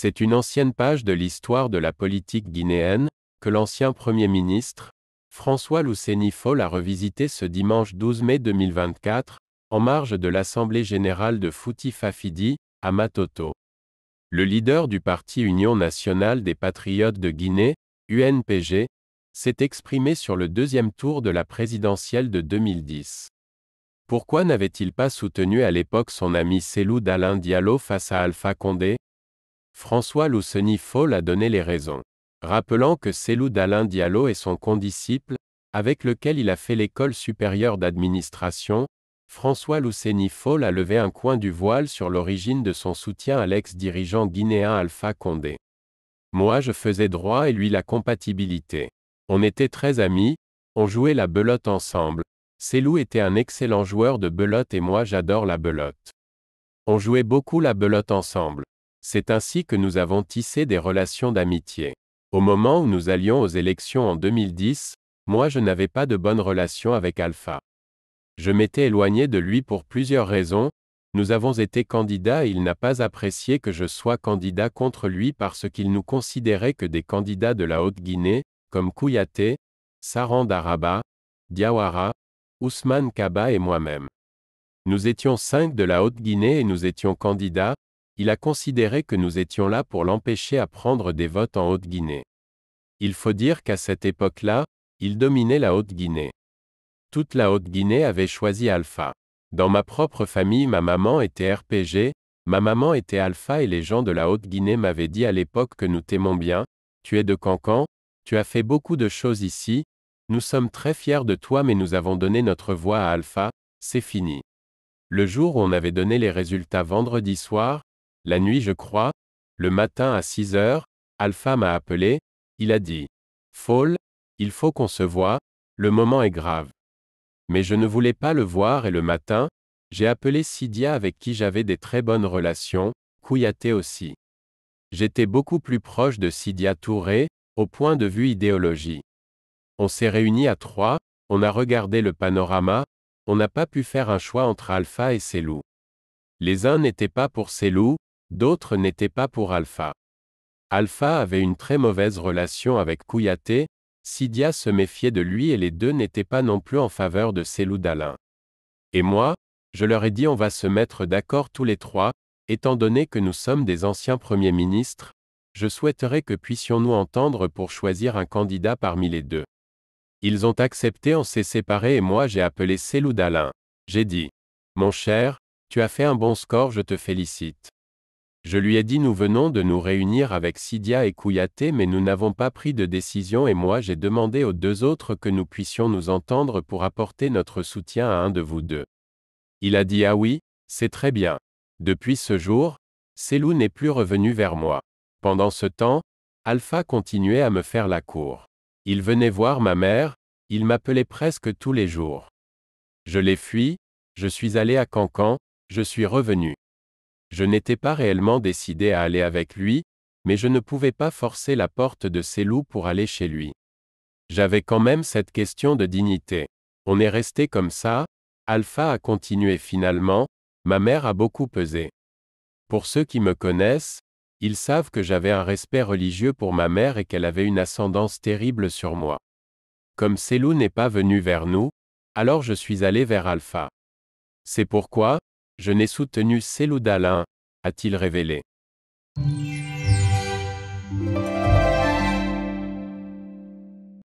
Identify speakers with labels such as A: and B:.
A: C'est une ancienne page de l'histoire de la politique guinéenne, que l'ancien Premier ministre, François Louceni a revisité ce dimanche 12 mai 2024, en marge de l'Assemblée générale de Fouti Fafidi, à Matoto. Le leader du parti Union nationale des patriotes de Guinée, UNPG, s'est exprimé sur le deuxième tour de la présidentielle de 2010. Pourquoi n'avait-il pas soutenu à l'époque son ami Selou dalain Diallo face à Alpha Condé François Lousseni a donné les raisons, rappelant que Célou d'Alain Diallo est son condisciple, avec lequel il a fait l'école supérieure d'administration, François Louceni a levé un coin du voile sur l'origine de son soutien à l'ex-dirigeant guinéen Alpha Condé. Moi je faisais droit et lui la compatibilité. On était très amis, on jouait la belote ensemble. Célou était un excellent joueur de belote et moi j'adore la belote. On jouait beaucoup la belote ensemble. C'est ainsi que nous avons tissé des relations d'amitié. Au moment où nous allions aux élections en 2010, moi je n'avais pas de bonnes relations avec Alpha. Je m'étais éloigné de lui pour plusieurs raisons, nous avons été candidats et il n'a pas apprécié que je sois candidat contre lui parce qu'il nous considérait que des candidats de la Haute-Guinée, comme Kouyaté, Saran Daraba, Diawara, Ousmane Kaba et moi-même. Nous étions cinq de la Haute-Guinée et nous étions candidats, il a considéré que nous étions là pour l'empêcher à prendre des votes en Haute-Guinée. Il faut dire qu'à cette époque-là, il dominait la Haute-Guinée. Toute la Haute-Guinée avait choisi Alpha. Dans ma propre famille, ma maman était RPG, ma maman était Alpha et les gens de la Haute-Guinée m'avaient dit à l'époque que nous t'aimons bien, tu es de Cancan, tu as fait beaucoup de choses ici, nous sommes très fiers de toi mais nous avons donné notre voix à Alpha, c'est fini. Le jour où on avait donné les résultats vendredi soir, la nuit je crois, le matin à 6 heures, Alpha m'a appelé, il a dit. Folle, il faut qu'on se voie, le moment est grave. Mais je ne voulais pas le voir et le matin, j'ai appelé Sidia avec qui j'avais des très bonnes relations, Kouyaté aussi. J'étais beaucoup plus proche de Sidia Touré, au point de vue idéologie. On s'est réunis à trois, on a regardé le panorama, on n'a pas pu faire un choix entre Alpha et Selou. Les uns n'étaient pas pour loups, D'autres n'étaient pas pour Alpha. Alpha avait une très mauvaise relation avec Kouyaté, Sidia se méfiait de lui et les deux n'étaient pas non plus en faveur de Selou d'Alain. Et moi, je leur ai dit on va se mettre d'accord tous les trois, étant donné que nous sommes des anciens premiers ministres, je souhaiterais que puissions-nous entendre pour choisir un candidat parmi les deux. Ils ont accepté, on s'est séparés et moi j'ai appelé Selou d'Alain. J'ai dit, mon cher, tu as fait un bon score, je te félicite. Je lui ai dit nous venons de nous réunir avec Sidia et Kouyaté mais nous n'avons pas pris de décision et moi j'ai demandé aux deux autres que nous puissions nous entendre pour apporter notre soutien à un de vous deux. Il a dit ah oui, c'est très bien. Depuis ce jour, Selou n'est plus revenu vers moi. Pendant ce temps, Alpha continuait à me faire la cour. Il venait voir ma mère, il m'appelait presque tous les jours. Je l'ai fui, je suis allé à Cancan, je suis revenu. Je n'étais pas réellement décidé à aller avec lui, mais je ne pouvais pas forcer la porte de ses loups pour aller chez lui. J'avais quand même cette question de dignité. On est resté comme ça, Alpha a continué finalement, ma mère a beaucoup pesé. Pour ceux qui me connaissent, ils savent que j'avais un respect religieux pour ma mère et qu'elle avait une ascendance terrible sur moi. Comme Selou n'est pas venu vers nous, alors je suis allé vers Alpha. C'est pourquoi, je n'ai soutenu Alain, a-t-il révélé.